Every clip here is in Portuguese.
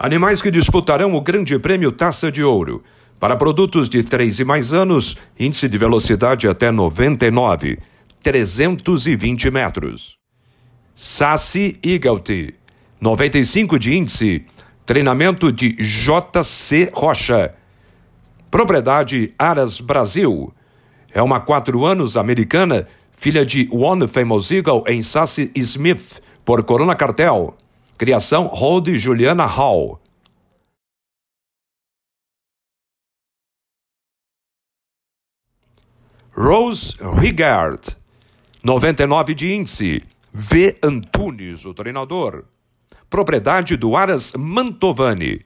Animais que disputarão o Grande Prêmio Taça de Ouro. Para produtos de 3 e mais anos, índice de velocidade até 99, 320 metros. Sassi Igalti, 95 de índice, treinamento de JC Rocha. Propriedade Aras Brasil. É uma quatro anos americana, filha de One Famous Eagle em Sassi Smith, por Corona Cartel. Criação Hold Juliana Hall. Rose Rigard, 99 de índice. V. Antunes, o treinador. Propriedade do Aras Mantovani.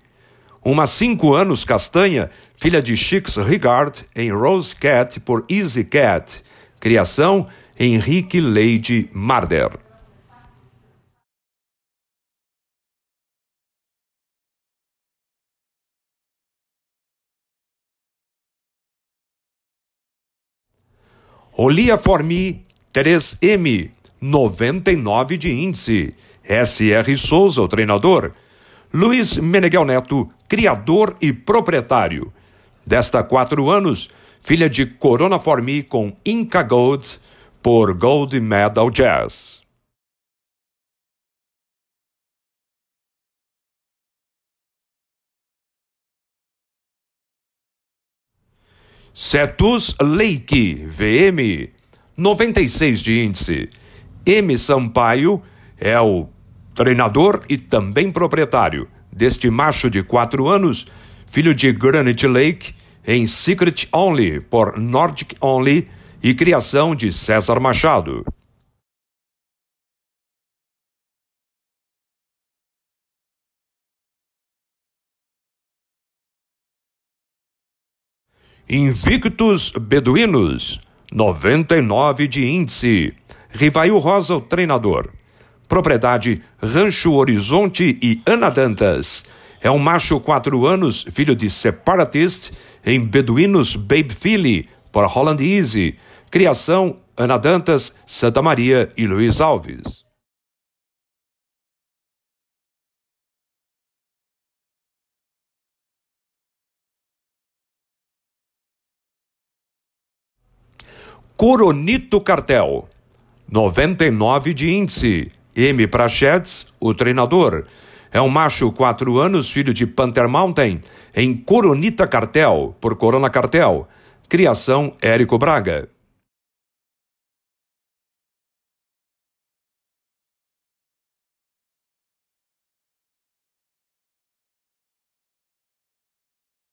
Uma cinco anos castanha, filha de Chix Rigard, em Rose Cat por Easy Cat. Criação Henrique Leide Marder. Oliaformi 3M, 99 de índice. S.R. Souza, o treinador. Luiz Meneghel Neto, criador e proprietário. Desta quatro anos, filha de Corona Formi com Inca Gold por Gold Medal Jazz. Cetus Lake VM, 96 de índice. M. Sampaio é o treinador e também proprietário deste macho de 4 anos, filho de Granite Lake, em Secret Only por Nordic Only e criação de César Machado. Invictus Beduínos, 99 de índice. Rivail Rosa, o treinador. Propriedade Rancho Horizonte e Ana Dantas. É um macho quatro anos, filho de Separatist, em Beduínos Babe Philly, para Holland Easy. Criação Ana Dantas, Santa Maria e Luiz Alves. Coronito Cartel. 99 de índice. M. Prachetes, o treinador. É um macho, 4 anos, filho de Panther Mountain, em Coronita Cartel, por Corona Cartel. Criação Érico Braga.